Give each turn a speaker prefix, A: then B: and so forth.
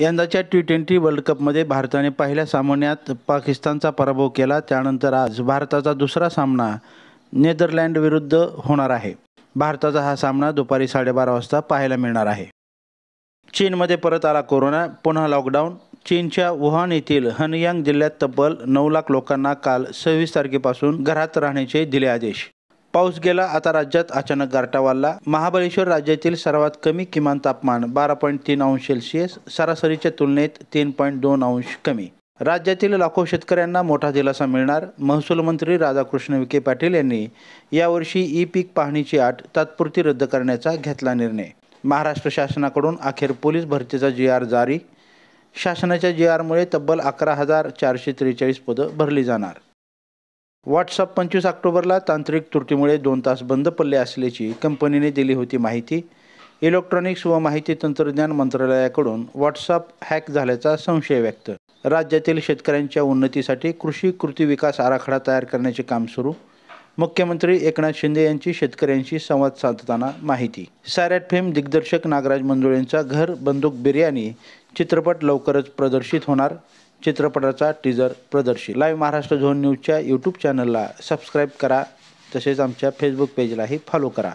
A: यंदाच्या T twenty world कपमध्ये भारताने पहिल्या सामन्यात पाकिस्तानचा पराभव केला त्यानंतर आज भारताचा दुसरा सामना नेदरलँड विरुद्ध होणार आहे भारताचा हा सामना दुपारी साडेबारा वाजता पाहायला मिळणार आहे चीनमध्ये परत आला कोरोना पुन्हा लॉकडाऊन चीनच्या वुहान येथील हनयांग जिल्ह्यात तब्बल नऊ लाख लोकांना काल सव्वीस तारखेपासून घरात राहण्याचे दिले आदेश पाऊस गेला आता राज्यात अचानक गारटा वाढला महाबळेश्वर राज्यातील सर्वात कमी किमान तापमान बारा पॉईंट तीन अंश सेल्सिअस सरासरीच्या तुलनेत तीन पॉईंट दोन अंश कमी राज्यातील लाखो शेतकऱ्यांना मोठा दिलासा मिळणार महसूल मंत्री राधाकृष्ण विखे पाटील यांनी यावर्षी ई पीक पाहणीची आट तात्पुरती रद्द करण्याचा घेतला निर्णय महाराष्ट्र शासनाकडून अखेर पोलीस भरतीचा जी आर जारी शासनाच्या जी आरमुळे तब्बल अकरा हजार चारशे त्रेचाळीस पदं भरली जाणार व्हॉट्सअप पंचवीस ऑक्टोबरला तांत्रिक त्रुटीमुळे दोन तास बंद पडले असल्याची कंपनीने दिली होती माहिती इलेक्ट्रॉनिक्स व माहिती तंत्रज्ञान मंत्रालयाकडून व्हॉट्सअप हॅक झाल्याचा संशय व्यक्त राज्यातील शेतकऱ्यांच्या उन्नतीसाठी कृषी कृती विकास आराखडा तयार करण्याचे काम सुरू मुख्यमंत्री एकनाथ शिंदे यांची शेतकऱ्यांशी संवाद साधताना माहिती सॅरॅट फिल्म दिग्दर्शक नागराज मंजुळेंचा घर बंदूक बिर्याणी चित्रपट लवकरच प्रदर्शित होणार चित्रपटाचा टीजर प्रदर्शित लाईव्ह महाराष्ट्र झोन न्यूजच्या यूट्यूब चॅनलला सबस्क्राईब करा तसेच आमच्या फेसबुक पेजलाही फॉलो करा